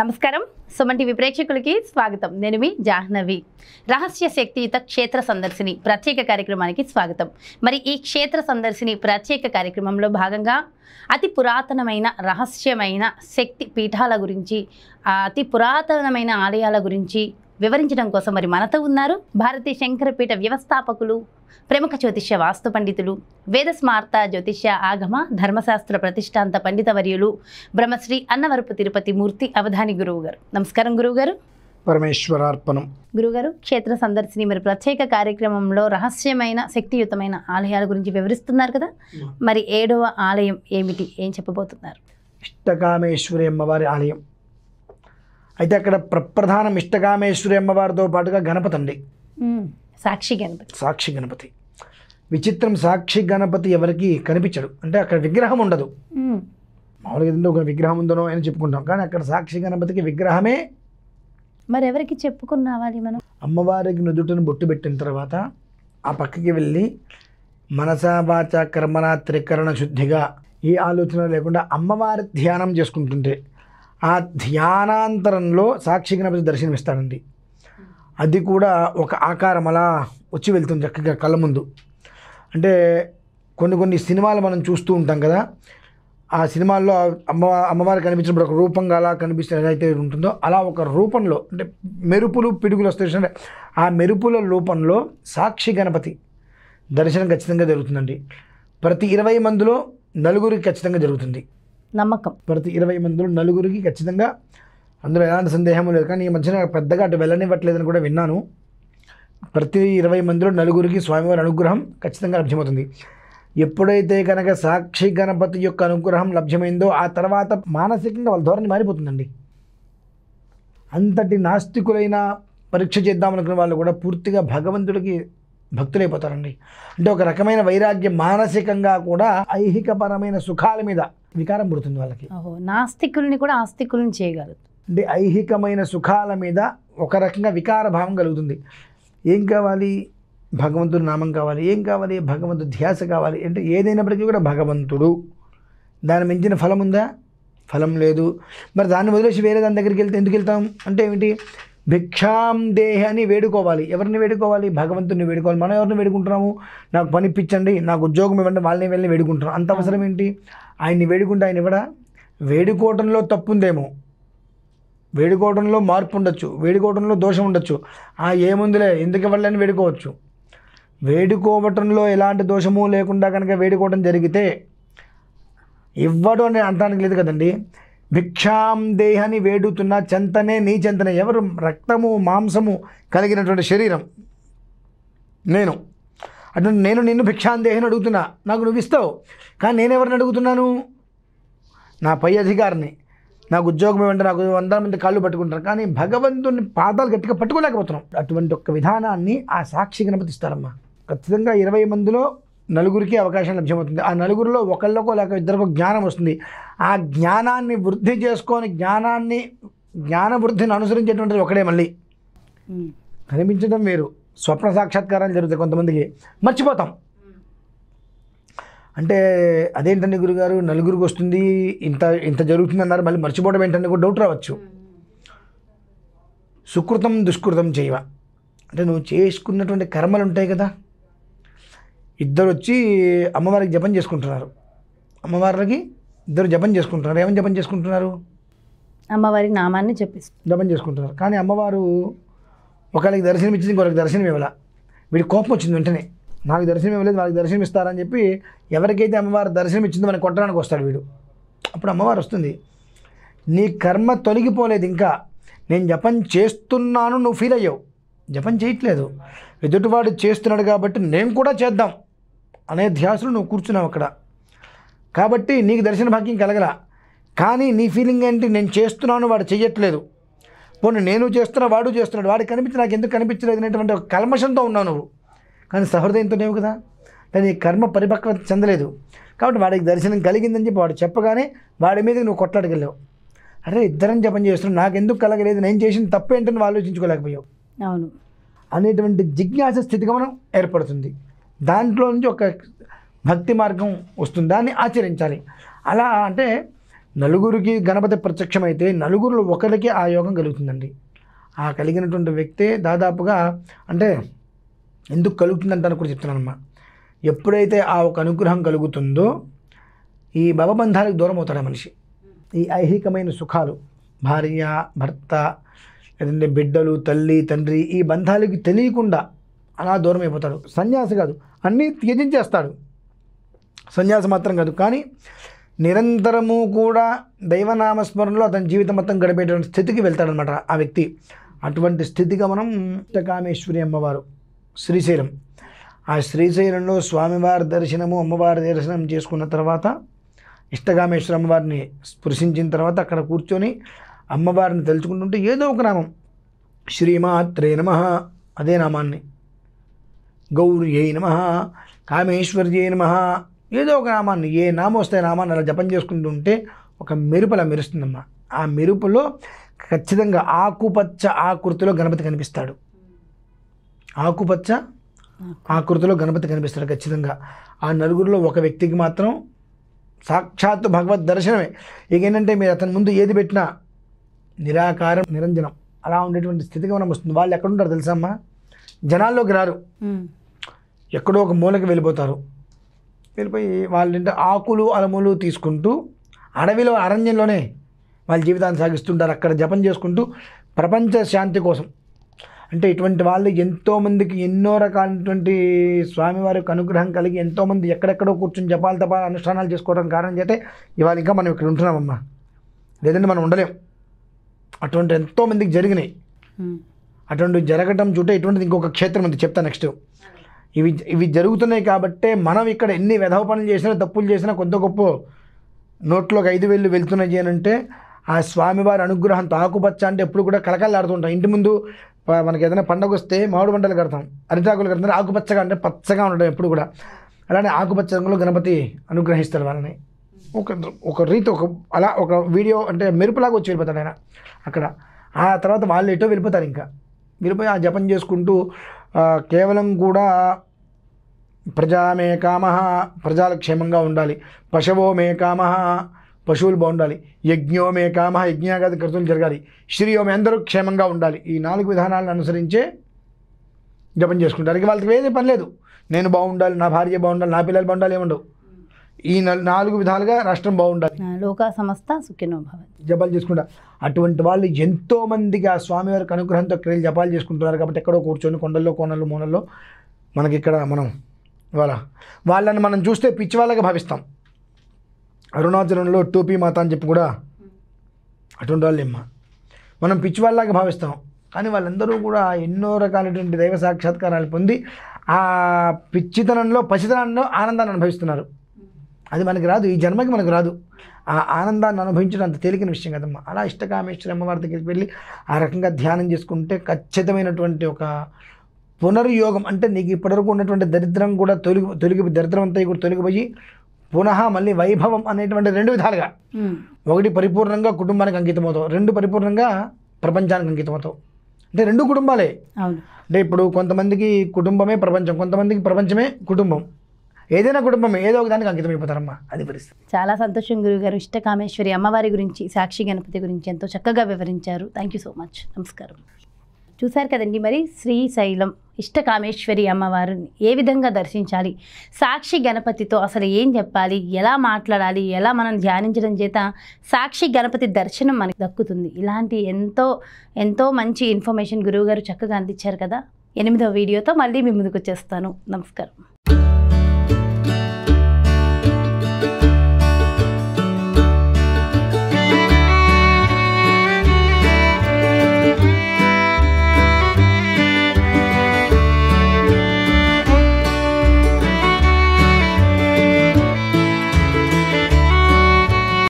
నమస్కారం సుమన్ టీవీ ప్రేక్షకులకి స్వాగతం నేను మీ జాహ్నవి రహస్య శక్తియుత క్షేత్ర సందర్శిని ప్రత్యేక కార్యక్రమానికి స్వాగతం మరి ఈ క్షేత్ర సందర్శిని ప్రత్యేక కార్యక్రమంలో భాగంగా అతి పురాతనమైన రహస్యమైన శక్తి పీఠాల గురించి అతి పురాతనమైన ఆలయాల గురించి వివరించడం కోసం మరి మనతో ఉన్నారు భారతీయ శంకరపీఠ వ్యవస్థాపకులు ప్రముఖ జ్యోతిష్య వాస్తు పండితులు వేద స్మార్త జ్యోతిష్య ఆగమ ధర్మశాస్త్ర ప్రతిష్టాంత పండితవర్యులు బ్రహ్మశ్రీ అన్నవరపు తిరుపతి మూర్తి అవధాని గురువు గారు నమస్కారం గురువుగారు పరమేశ్వరార్పణం గురుగారు క్షేత్ర సందర్శిని మరి ప్రత్యేక కార్యక్రమంలో రహస్యమైన శక్తియుతమైన ఆలయాల గురించి వివరిస్తున్నారు కదా మరి ఏడవ ఆలయం ఏమిటి ఏం చెప్పబోతున్నారు ఇష్టకామేశ్వరి అమ్మవారి ఆలయం అయితే అక్కడ ప్రప్రధానం ఇష్టగామేశ్వరి అమ్మవారితో పాటుగా గణపతి ఉంది సాక్షి గణపతి సాక్షి గణపతి విచిత్రం సాక్షి గణపతి ఎవరికి కనిపించడు అంటే అక్కడ విగ్రహం ఉండదు మామూలుగా ఏదో ఒక విగ్రహం ఉందనో అని చెప్పుకుంటాం కానీ అక్కడ సాక్షి గణపతికి విగ్రహమే మరి ఎవరికి చెప్పుకుని మనం అమ్మవారికి నుదుటను బొట్టు పెట్టిన తర్వాత ఆ పక్కకి వెళ్ళి మనసా వాచ కర్మణ త్రికరణ శుద్ధిగా ఏ ఆలోచన లేకుండా అమ్మవారి ధ్యానం చేసుకుంటుంటే ఆ ధ్యానాంతరంలో సాక్షి గణపతి దర్శనమిస్తాడండి అది కూడా ఒక ఆకారం అలా వచ్చి వెళ్తుంది చక్కగా కళ్ళ ముందు అంటే కొన్ని కొన్ని సినిమాలు మనం చూస్తూ ఉంటాం కదా ఆ సినిమాల్లో అమ్మ అమ్మవారు కనిపించినప్పుడు ఒక రూపంగా అలా కనిపిస్తే ఏదైతే ఉంటుందో అలా ఒక రూపంలో అంటే మెరుపులు పిడుగులు వస్తాయి ఆ మెరుపుల రూపంలో సాక్షి గణపతి దర్శనం ఖచ్చితంగా జరుగుతుందండి ప్రతి ఇరవై మందిలో నలుగురికి ఖచ్చితంగా జరుగుతుంది నమ్మకం ప్రతి ఇరవై మందిలో నలుగురికి ఖచ్చితంగా అందులో ఎలాంటి సందేహం లేదు కానీ ఈ మధ్యన పెద్దగా అటు వెళ్ళనివ్వట్లేదని కూడా విన్నాను ప్రతి ఇరవై మందిలో నలుగురికి స్వామివారి అనుగ్రహం ఖచ్చితంగా లభ్యమవుతుంది ఎప్పుడైతే కనుక సాక్షి గణపతి యొక్క అనుగ్రహం లభ్యమైందో ఆ తర్వాత మానసికంగా వాళ్ళ ధోరణి మారిపోతుందండి అంతటి నాస్తికులైన పరీక్ష చేద్దామనుకున్న వాళ్ళు కూడా పూర్తిగా భగవంతుడికి భక్తులు అయిపోతారండి అంటే ఒక రకమైన వైరాగ్యం మానసికంగా కూడా ఐహికపరమైన సుఖాల మీద వికారం పుడుతుంది వాళ్ళకి నాస్తికుల్ని కూడా ఆస్తికుల్ని చేయగలరు అంటే ఐహికమైన సుఖాల మీద ఒక రకంగా వికార భావం కలుగుతుంది ఏం కావాలి భగవంతుడు నామం కావాలి ఏం కావాలి భగవంతుడు ధ్యాస కావాలి అంటే ఏదైనప్పటికీ కూడా భగవంతుడు దాని మించిన ఫలం ఉందా ఫలం లేదు మరి దాన్ని వదిలేసి వేరే దాని దగ్గరికి వెళ్తే ఎందుకు వెళ్తాం అంటే ఏమిటి భిక్షాం దేహాన్ని అని వేడుకోవాలి ఎవరిని వేడుకోవాలి భగవంతుని వేడుకోవాలి మనం ఎవరిని వేడుకుంటున్నాము నాకు పనిపించండి నాకు ఉద్యోగం ఇవ్వండి వాళ్ళని వెళ్ళి వేడుకుంటున్నాం అంత అవసరం ఏంటి ఆయన్ని వేడుకుంటే ఆయన ఇవ్వడా తప్పు తప్పుందేమో వేడుకోవడంలో మార్పు ఉండొచ్చు వేడుకోవడంలో దోషం ఉండొచ్చు ఆ ఏముందిలే ఎందుకు ఇవ్వలేని వేడుకోవచ్చు వేడుకోవటంలో ఎలాంటి దోషము లేకుండా కనుక వేడుకోవడం జరిగితే ఇవ్వడం అనే అంటానికి లేదు కదండి భిక్షాం దేహని వేడుతున్న చెంతనే నీ చెంతన ఎవరు రక్తము మాంసము కలిగినటువంటి శరీరం నేను అంటే నేను నిన్ను భిక్షాం దేహాన్ని అడుగుతున్నా నాకు నువ్వు ఇస్తావు కానీ నేను ఎవరిని అడుగుతున్నాను నా పై అధికారిని నాకు ఉద్యోగం ఏమంటే నాకు వందల మంది కాళ్ళు పట్టుకుంటారు కానీ భగవంతుని పాదాలు గట్టిగా పట్టుకోలేకపోతున్నాం అటువంటి ఒక విధానాన్ని ఆ సాక్షి కనిపిస్తారమ్మా ఖచ్చితంగా ఇరవై మందిలో నలుగురికి అవకాశం లభ్యమవుతుంది ఆ నలుగురిలో ఒకళ్ళకో లేక ఇద్దరికో జ్ఞానం వస్తుంది ఆ జ్ఞానాన్ని వృద్ధి చేసుకొని జ్ఞానాన్ని జ్ఞాన వృద్ధిని అనుసరించేటువంటిది ఒకడే మళ్ళీ కనిపించడం వేరు స్వప్న సాక్షాత్కారాలు జరుగుతాయి కొంతమందికి మర్చిపోతాం అంటే అదేంటండి గురుగారు నలుగురికి వస్తుంది ఇంత ఇంత జరుగుతుంది అన్నారు మళ్ళీ మర్చిపోవడం ఏంటంటే కూడా డౌట్ రావచ్చు సుకృతం దుష్కృతం చేయవ అంటే నువ్వు చేసుకున్నటువంటి కర్మలు ఉంటాయి కదా ఇద్దరు వచ్చి అమ్మవారికి జపం చేసుకుంటున్నారు అమ్మవార్లకి ఇద్దరు జపం చేసుకుంటున్నారు ఏమని జపం చేసుకుంటున్నారు అమ్మవారి నామాన్ని చెప్పి జపం చేసుకుంటున్నారు కానీ అమ్మవారు ఒకరికి దర్శనం ఇచ్చింది ఇంకొకరికి దర్శనం ఇవ్వాల వీడి కోపం వచ్చింది వెంటనే నాకు దర్శనం ఇవ్వలేదు వాళ్ళకి దర్శనం ఇస్తారని చెప్పి ఎవరికైతే అమ్మవారు దర్శనం ఇచ్చిందో మనకి కొట్టడానికి వస్తాడు వీడు అప్పుడు అమ్మవారు వస్తుంది నీ కర్మ తొలగిపోలేదు ఇంకా నేను జపం చేస్తున్నాను నువ్వు ఫీల్ అయ్యావు జపం చేయట్లేదు ఎదుటివాడు చేస్తున్నాడు కాబట్టి నేను కూడా చేద్దాం అనే ధ్యాసలో నువ్వు కూర్చున్నావు అక్కడ కాబట్టి నీకు దర్శన భాగ్యం కలగల కానీ నీ ఫీలింగ్ ఏంటి నేను చేస్తున్నాను వాడు చెయ్యట్లేదు పోనీ నేను చేస్తున్నా వాడు చేస్తున్నాడు వాడికి కనిపించి నాకు ఎందుకు కనిపించలేదు అనేటువంటి ఒక కల్మషంతో ఉన్నావు నువ్వు కానీ సహృదయంతో కదా కానీ కర్మ పరిపక్వత చెందలేదు కాబట్టి వాడికి దర్శనం కలిగిందని చెప్పి వాడు చెప్పగానే వాడి మీద నువ్వు కొట్లాడగలేవు అరే ఇద్దరం జపం చేస్తున్నావు నాకు ఎందుకు కలగలేదు నేను చేసిన తప్పేంటని ఆలోచించుకోలేకపోయావు అవును అనేటువంటి జిజ్ఞాస స్థితిగమనం ఏర్పడుతుంది దాంట్లో నుంచి ఒక భక్తి మార్గం వస్తుంది దాన్ని ఆచరించాలి అలా అంటే నలుగురికి గణపతి ప్రత్యక్షమైతే నలుగురు ఒకరికి ఆ యోగం కలుగుతుందండి ఆ కలిగినటువంటి వ్యక్తే దాదాపుగా అంటే ఎందుకు అని కూడా చెప్తున్నానమ్మా ఎప్పుడైతే ఆ ఒక అనుగ్రహం కలుగుతుందో ఈ భవబంధాలకు దూరం అవుతాడు మనిషి ఈ ఐహికమైన సుఖాలు భార్య భర్త లేదంటే బిడ్డలు తల్లి తండ్రి ఈ బంధాలకి తెలియకుండా అలా దూరం అయిపోతాడు సన్యాసి కాదు అన్నీ త్యజించేస్తాడు సన్యాసి మాత్రం కాదు కానీ నిరంతరము కూడా దైవనామస్మరణలో అతని జీవితం మొత్తం గడిపేటువంటి స్థితికి వెళ్తాడనమాట ఆ వ్యక్తి అటువంటి స్థితిగా మనం కామేశ్వరి అమ్మవారు శ్రీశైలం ఆ శ్రీశైలంలో స్వామివారి దర్శనము అమ్మవారి దర్శనం చేసుకున్న తర్వాత ఇష్టగామేశ్వర అమ్మవారిని స్పృశించిన తర్వాత అక్కడ కూర్చొని అమ్మవారిని తలుచుకుంటుంటే ఏదో ఒక నామం శ్రీమాత్రే నమ అదే నామాన్ని గౌర్యై నమ కామేశ్వర్యై నమ ఏదో ఒక నామాన్ని ఏ నామం వస్తే నామాన్ని అలా జపం ఉంటే ఒక మెరుపలా మెరుస్తుందమ్మా ఆ మెరుపులో ఖచ్చితంగా ఆకుపచ్చ ఆకృతిలో గణపతి కనిపిస్తాడు ఆకుపచ్చ ఆకృతిలో గణపతి కనిపిస్తాడు ఖచ్చితంగా ఆ నలుగురిలో ఒక వ్యక్తికి మాత్రం సాక్షాత్ భగవద్ దర్శనమే ఇక ఏంటంటే మీరు అతని ముందు ఏది పెట్టినా నిరాకారం నిరంజనం అలా ఉండేటువంటి స్థితికి మనం వస్తుంది వాళ్ళు ఎక్కడుంటారు తెలుసమ్మా జనాల్లోకి రారు ఎక్కడో ఒక మూలకి వెళ్ళిపోతారు వెళ్ళిపోయి వాళ్ళ ఆకులు అలములు తీసుకుంటూ అడవిలో అరణ్యంలోనే వాళ్ళ జీవితాన్ని సాగిస్తుంటారు అక్కడ జపం చేసుకుంటూ ప్రపంచ శాంతి కోసం అంటే ఇటువంటి వాళ్ళు ఎంతోమందికి ఎన్నో రకాలైనటువంటి స్వామివారికి అనుగ్రహం కలిగి ఎంతోమంది ఎక్కడెక్కడో కూర్చొని జపాలు తపాలు అనుష్ఠానాలు చేసుకోవడం కారణం చేస్తే ఇవాళ ఇంకా మనం ఇక్కడ ఉంటున్నామమ్మా లేదంటే మనం ఉండలేం అటువంటి ఎంతోమందికి జరిగినాయి అటువంటి జరగటం చూటే ఇటువంటిది ఇంకొక క్షేత్రం ఉంది చెప్తా నెక్స్ట్ ఇవి ఇవి జరుగుతున్నాయి కాబట్టే మనం ఇక్కడ ఎన్ని వెధవ పనులు చేసినా తప్పులు చేసినా కొంత గొప్ప నోట్లోకి ఐదు వేలు వెళ్తున్నాయి అని అంటే ఆ స్వామివారి అనుగ్రహం తాకుపచ్చ అంటే ఎప్పుడు కూడా కలకలాడుతుంటాం ఇంటి ముందు మనకి ఏదైనా పండగ వస్తే మామిడి పంటలు కడతాం అరిటాకులు కడతారు ఆకుపచ్చగా అంటే పచ్చగా ఉండడం ఎప్పుడు కూడా అలానే ఆకుపచ్చ రంగులో గణపతి అనుగ్రహిస్తారు వాళ్ళని ఒక ఒక రీతి ఒక అలా ఒక వీడియో అంటే మెరుపులాగా వచ్చి వెళ్ళిపోతాడు ఆయన అక్కడ ఆ తర్వాత వాళ్ళు ఎటో వెళ్ళిపోతారు ఇంకా మీరు పోయి ఆ జపం చేసుకుంటూ కేవలం కూడా ప్రజామే కామ ప్రజల క్షేమంగా ఉండాలి పశవో మే కామ పశువులు బాగుండాలి యజ్ఞో మే కామ యజ్ఞాగాది కృతులు జరగాలి శ్రీయో మే అందరూ క్షేమంగా ఉండాలి ఈ నాలుగు విధానాలను అనుసరించే జపం చేసుకుంటారు ఇక వాళ్ళకి వేరే పని లేదు నేను బాగుండాలి నా భార్య బాగుండాలి నా పిల్లలు బాగుండాలి ఉండవు ఈ నాలుగు విధాలుగా రాష్ట్రం బాగుండాలి లోక సంస్థ జపాలు చేసుకుంటా అటువంటి వాళ్ళు ఎంతో స్వామి స్వామివారికి అనుగ్రహంతో క్రియలు జపాలు చేసుకుంటున్నారు కాబట్టి ఎక్కడో కూర్చొని కొండల్లో కోనల్లో మూనల్లో మనకి ఇక్కడ మనం వాళ్ళ వాళ్ళని మనం చూస్తే పిచ్చి వాళ్ళగా భావిస్తాం అరుణాచలంలో టోపీ మాత అని చెప్పి కూడా అటువంటి వాళ్ళేమ్మ మనం పిచ్చి వాళ్ళలాగా భావిస్తాం కానీ వాళ్ళందరూ కూడా ఎన్నో రకాలైనటువంటి దైవ సాక్షాత్కారాలు పొంది ఆ పిచ్చితనంలో పసితనంలో ఆనందాన్ని అనుభవిస్తున్నారు అది మనకి రాదు ఈ జన్మకి మనకు రాదు ఆ ఆనందాన్ని అనుభవించడం అంత తేలికైన విషయం కదమ్మా అలా ఇష్టకామేశ్వరి అమ్మవారి దగ్గరికి వెళ్ళి ఆ రకంగా ధ్యానం చేసుకుంటే ఖచ్చితమైనటువంటి ఒక పునర్యోగం అంటే నీకు ఇప్పటివరకు ఉన్నటువంటి దరిద్రం కూడా తొలిగి తొలిగి దరిద్రం అంతా కూడా తొలగిపోయి పునః మళ్ళీ వైభవం అనేటువంటి రెండు విధాలుగా ఒకటి పరిపూర్ణంగా కుటుంబానికి అంకితమవుతావు రెండు పరిపూర్ణంగా ప్రపంచానికి అంకితమవుతావు అంటే రెండు కుటుంబాలే అంటే ఇప్పుడు కొంతమందికి కుటుంబమే ప్రపంచం కొంతమందికి ప్రపంచమే కుటుంబం ఏదైనా కుటుంబం ఏదో ఒక దానికి అంకితం అయిపోతారమ్మా అది పరిస్థితి చాలా సంతోషం గురుగారు ఇష్ట కామేశ్వరి అమ్మవారి గురించి సాక్షి గణపతి గురించి ఎంతో చక్కగా వివరించారు థ్యాంక్ యూ సో మచ్ నమస్కారం చూశారు కదండి మరి శ్రీశైలం ఇష్ట కామేశ్వరి అమ్మవారిని ఏ విధంగా దర్శించాలి సాక్షి గణపతితో అసలు ఏం చెప్పాలి ఎలా మాట్లాడాలి ఎలా మనం ధ్యానించడం చేత సాక్షి గణపతి దర్శనం మనకి దక్కుతుంది ఇలాంటి ఎంతో ఎంతో మంచి ఇన్ఫర్మేషన్ గురువుగారు చక్కగా అందించారు కదా ఎనిమిదవ వీడియోతో మళ్ళీ మీ ముందుకు వచ్చేస్తాను నమస్కారం